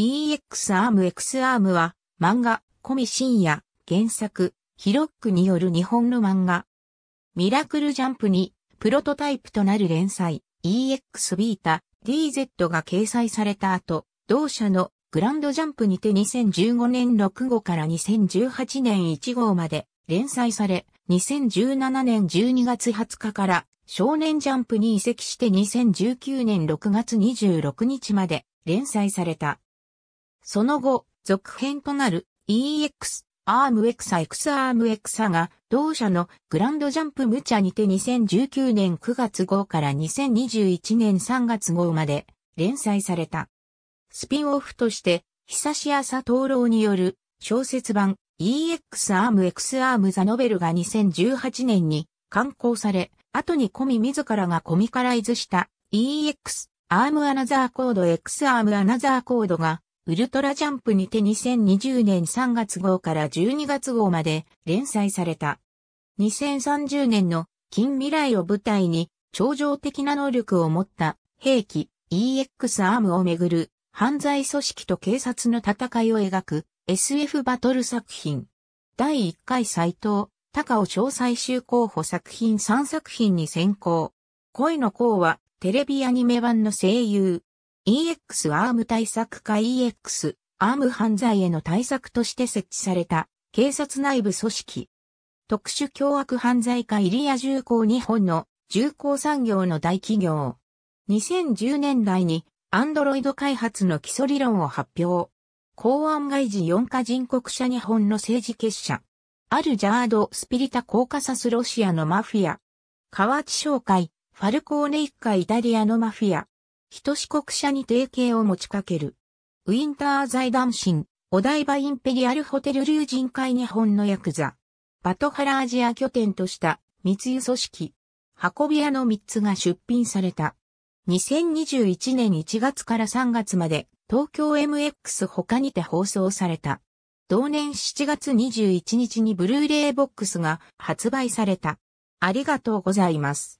EXARMXARM は漫画、コミ深夜、原作、ヒロックによる日本の漫画。ミラクルジャンプにプロトタイプとなる連載 EX ビータ DZ が掲載された後、同社のグランドジャンプにて2015年6号から2018年1号まで連載され、2017年12月20日から少年ジャンプに移籍して2019年6月26日まで連載された。その後、続編となる EX アームエクサ X アームエクサが同社のグランドジャンプ無茶にて2019年9月号から2021年3月号まで連載された。スピンオフとして、久し朝灯籠による小説版 EX アーム X アームザノベルが2018年に刊行され、後にコミ自らがコミカライズした EX アームアナザーコード X アームアナザーコードがウルトラジャンプにて2020年3月号から12月号まで連載された。2030年の近未来を舞台に超常的な能力を持った兵器 EX アームをめぐる犯罪組織と警察の戦いを描く SF バトル作品。第1回斎藤、高尾小最終候補作品3作品に選考。恋の項はテレビアニメ版の声優、EX アーム対策課 EX アーム犯罪への対策として設置された警察内部組織。特殊凶悪犯罪課入谷重工日本の重工産業の大企業。2010年代にアンドロイド開発の基礎理論を発表。公安外事4課人国社日本の政治結社。アルジャード・スピリタ・コーカサス・ロシアのマフィア。河内商会、ファルコーネ一家イタリアのマフィア。人四国社に提携を持ちかける。ウィンター財団新、お台場インペリアルホテル竜人会日本のヤクザ。バトハラアジア拠点とした密輸組織。運び屋の3つが出品された。2021年1月から3月まで東京 MX 他にて放送された。同年7月21日にブルーレイボックスが発売された。ありがとうございます。